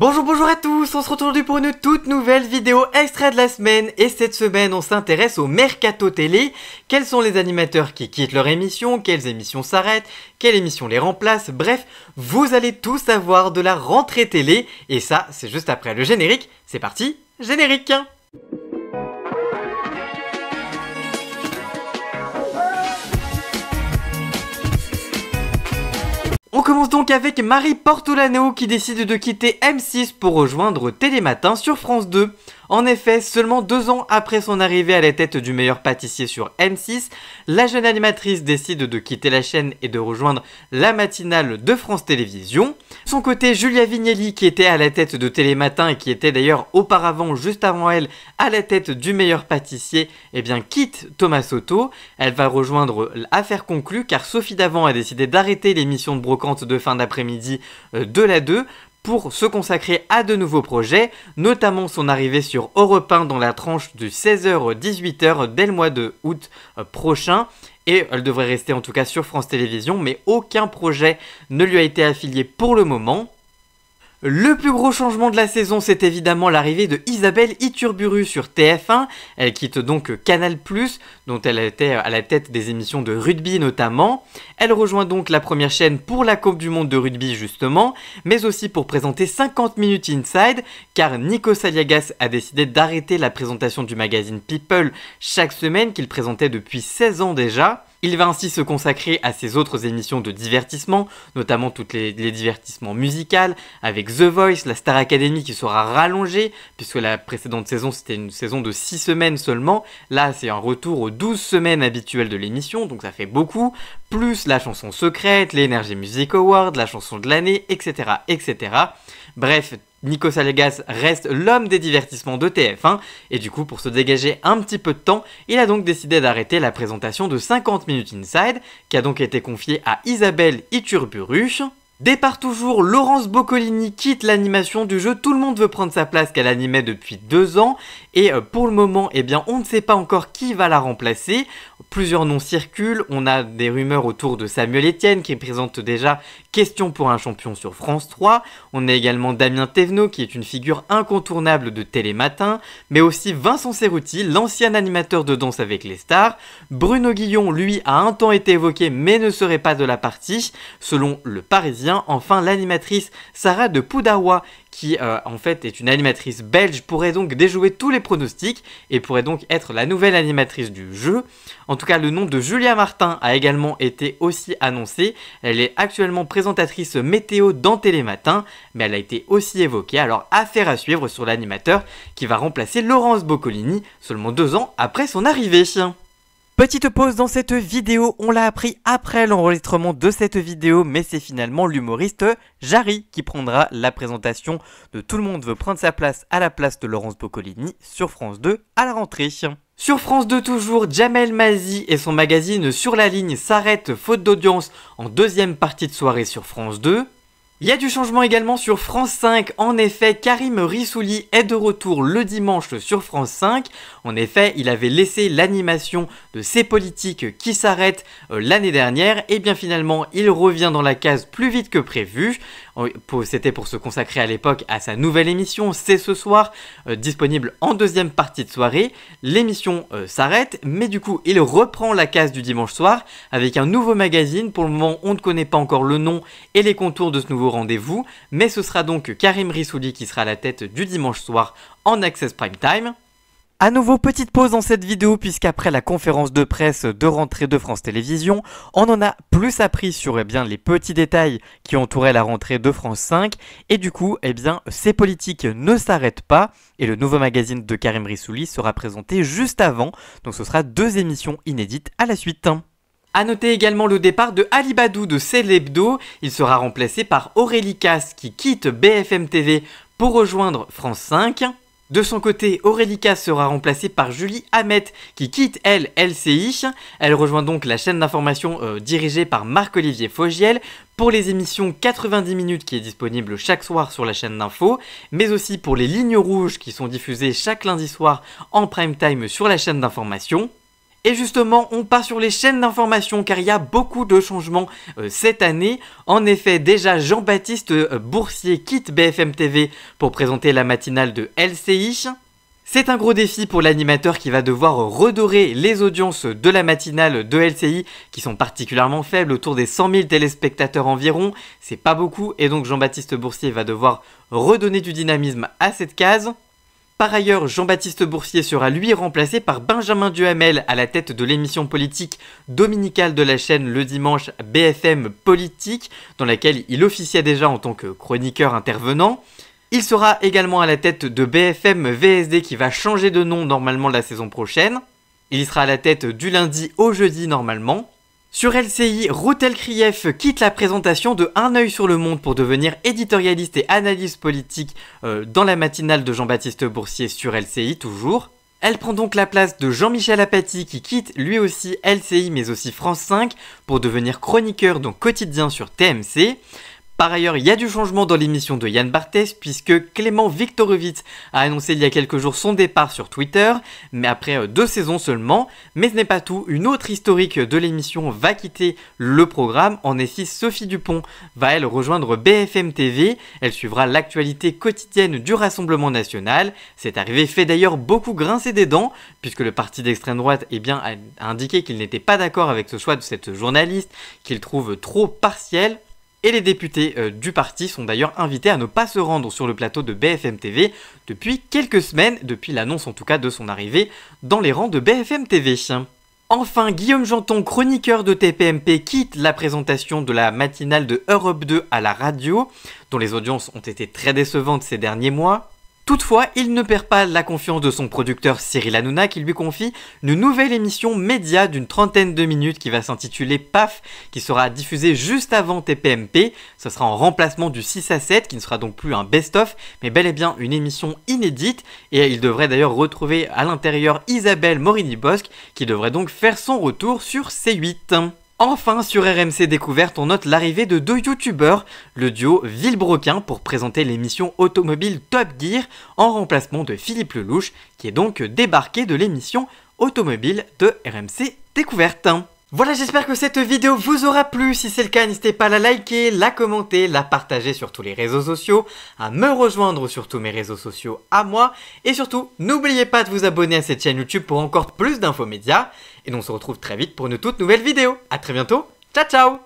Bonjour bonjour à tous, on se retrouve aujourd'hui pour une toute nouvelle vidéo extra de la semaine et cette semaine on s'intéresse au mercato télé, quels sont les animateurs qui quittent leur émission, quelles émissions s'arrêtent, quelles émissions les remplacent, bref, vous allez tout savoir de la rentrée télé et ça c'est juste après le générique, c'est parti, générique commence donc avec Marie Portolano qui décide de quitter M6 pour rejoindre Télématin sur France 2. En effet, seulement deux ans après son arrivée à la tête du meilleur pâtissier sur M6, la jeune animatrice décide de quitter la chaîne et de rejoindre la matinale de France Télévisions. son côté, Julia Vignelli, qui était à la tête de Télématin et qui était d'ailleurs auparavant, juste avant elle, à la tête du meilleur pâtissier, eh bien quitte Thomas Soto. Elle va rejoindre l'affaire conclue car Sophie Davant a décidé d'arrêter l'émission de brocante de fin d'après-midi euh, de la 2 pour se consacrer à de nouveaux projets, notamment son arrivée sur Europe 1 dans la tranche du 16h-18h dès le mois de août euh, prochain. Et elle devrait rester en tout cas sur France Télévisions, mais aucun projet ne lui a été affilié pour le moment. Le plus gros changement de la saison, c'est évidemment l'arrivée de Isabelle Iturburu sur TF1. Elle quitte donc Canal+, dont elle était à la tête des émissions de rugby notamment. Elle rejoint donc la première chaîne pour la Coupe du Monde de rugby justement, mais aussi pour présenter 50 minutes inside, car Nico Saliagas a décidé d'arrêter la présentation du magazine People chaque semaine qu'il présentait depuis 16 ans déjà. Il va ainsi se consacrer à ses autres émissions de divertissement, notamment tous les, divertissements musicaux, avec The Voice, la Star Academy qui sera rallongée, puisque la précédente saison c'était une saison de 6 semaines seulement, là c'est un retour aux 12 semaines habituelles de l'émission, donc ça fait beaucoup, plus la chanson secrète, l'Energy Music Award, la chanson de l'année, etc., etc. Bref, Nico Salegas reste l'homme des divertissements de TF1 et du coup pour se dégager un petit peu de temps, il a donc décidé d'arrêter la présentation de 50 minutes inside qui a donc été confiée à Isabelle Iturburu. Départ toujours, Laurence Boccolini quitte l'animation du jeu Tout le monde veut prendre sa place qu'elle animait depuis deux ans et euh, pour le moment, eh bien, on ne sait pas encore qui va la remplacer. Plusieurs noms circulent, on a des rumeurs autour de Samuel Etienne qui présente déjà Question pour un champion sur France 3. On a également Damien Thévenot qui est une figure incontournable de Télématin, mais aussi Vincent Cerruti, l'ancien animateur de Danse avec les stars. Bruno Guillon, lui, a un temps été évoqué mais ne serait pas de la partie. Selon Le Parisien, enfin l'animatrice Sarah de Poudawa qui euh, en fait est une animatrice belge, pourrait donc déjouer tous les pronostics et pourrait donc être la nouvelle animatrice du jeu. En tout cas, le nom de Julia Martin a également été aussi annoncé. Elle est actuellement présentatrice météo dans Télématin, mais elle a été aussi évoquée. Alors, affaire à suivre sur l'animateur qui va remplacer Laurence Boccolini seulement deux ans après son arrivée. Petite pause dans cette vidéo, on l'a appris après l'enregistrement de cette vidéo, mais c'est finalement l'humoriste Jarry qui prendra la présentation de Tout le monde veut prendre sa place à la place de Laurence Boccolini sur France 2 à la rentrée. Sur France 2 toujours, Jamel Mazi et son magazine Sur la ligne s'arrêtent faute d'audience en deuxième partie de soirée sur France 2. Il y a du changement également sur France 5. En effet, Karim Rissouli est de retour le dimanche sur France 5. En effet, il avait laissé l'animation de ses politiques qui s'arrêtent euh, l'année dernière. Et bien finalement, il revient dans la case plus vite que prévu. C'était pour se consacrer à l'époque à sa nouvelle émission, c'est ce soir, euh, disponible en deuxième partie de soirée. L'émission euh, s'arrête, mais du coup, il reprend la case du dimanche soir avec un nouveau magazine. Pour le moment, on ne connaît pas encore le nom et les contours de ce nouveau rendez-vous, mais ce sera donc Karim Rissouli qui sera à la tête du dimanche soir en Access Prime Time. À nouveau, petite pause dans cette vidéo puisqu'après la conférence de presse de rentrée de France Télévisions, on en a plus appris sur eh bien, les petits détails qui entouraient la rentrée de France 5 et du coup, eh bien, ces politiques ne s'arrêtent pas et le nouveau magazine de Karim Rissouli sera présenté juste avant, donc ce sera deux émissions inédites à la suite. A noter également le départ de Ali Badou de Célébdo, il sera remplacé par Aurélie Casse qui quitte BFM TV pour rejoindre France 5. De son côté, Aurélica sera remplacée par Julie Hamet, qui quitte, elle, LCI. Elle rejoint donc la chaîne d'information euh, dirigée par Marc-Olivier Fogiel pour les émissions 90 minutes qui est disponible chaque soir sur la chaîne d'info, mais aussi pour les lignes rouges qui sont diffusées chaque lundi soir en prime time sur la chaîne d'information. Et justement, on part sur les chaînes d'information car il y a beaucoup de changements euh, cette année. En effet, déjà Jean-Baptiste euh, Boursier quitte BFM TV pour présenter la matinale de LCI. C'est un gros défi pour l'animateur qui va devoir redorer les audiences de la matinale de LCI qui sont particulièrement faibles, autour des 100 000 téléspectateurs environ. C'est pas beaucoup et donc Jean-Baptiste Boursier va devoir redonner du dynamisme à cette case. Par ailleurs, Jean-Baptiste Boursier sera lui remplacé par Benjamin Duhamel à la tête de l'émission politique dominicale de la chaîne le dimanche BFM Politique, dans laquelle il officiait déjà en tant que chroniqueur intervenant. Il sera également à la tête de BFM VSD qui va changer de nom normalement la saison prochaine. Il sera à la tête du lundi au jeudi normalement. Sur LCI, Routel Krief quitte la présentation de Un œil sur le monde pour devenir éditorialiste et analyste politique euh, dans la matinale de Jean-Baptiste Boursier sur LCI toujours. Elle prend donc la place de Jean-Michel Apathy qui quitte lui aussi LCI mais aussi France 5 pour devenir chroniqueur dans Quotidien sur TMC. Par ailleurs, il y a du changement dans l'émission de Yann Barthès puisque Clément Viktorovitz a annoncé il y a quelques jours son départ sur Twitter, mais après euh, deux saisons seulement. Mais ce n'est pas tout, une autre historique de l'émission va quitter le programme. En effet, Sophie Dupont va elle rejoindre BFM TV. Elle suivra l'actualité quotidienne du Rassemblement National. Cette arrivée fait d'ailleurs beaucoup grincer des dents puisque le parti d'extrême droite eh bien, a indiqué qu'il n'était pas d'accord avec ce choix de cette journaliste qu'il trouve trop partielle et les députés euh, du parti sont d'ailleurs invités à ne pas se rendre sur le plateau de BFM TV depuis quelques semaines, depuis l'annonce en tout cas de son arrivée dans les rangs de BFM TV. Enfin, Guillaume Janton, chroniqueur de TPMP, quitte la présentation de la matinale de Europe 2 à la radio, dont les audiences ont été très décevantes ces derniers mois. Toutefois, il ne perd pas la confiance de son producteur Cyril Hanouna qui lui confie une nouvelle émission média d'une trentaine de minutes qui va s'intituler PAF, qui sera diffusée juste avant TPMP. Ce sera en remplacement du 6 à 7, qui ne sera donc plus un best-of, mais bel et bien une émission inédite. Et il devrait d'ailleurs retrouver à l'intérieur Isabelle Morini-Bosque, qui devrait donc faire son retour sur C8. Enfin, sur RMC Découverte, on note l'arrivée de deux youtubeurs, le duo Villebroquin pour présenter l'émission automobile Top Gear en remplacement de Philippe Lelouch qui est donc débarqué de l'émission automobile de RMC Découverte. Voilà, j'espère que cette vidéo vous aura plu. Si c'est le cas, n'hésitez pas à la liker, la commenter, la partager sur tous les réseaux sociaux, à me rejoindre sur tous mes réseaux sociaux à moi. Et surtout, n'oubliez pas de vous abonner à cette chaîne YouTube pour encore plus médias. Et on se retrouve très vite pour une toute nouvelle vidéo. A très bientôt, ciao ciao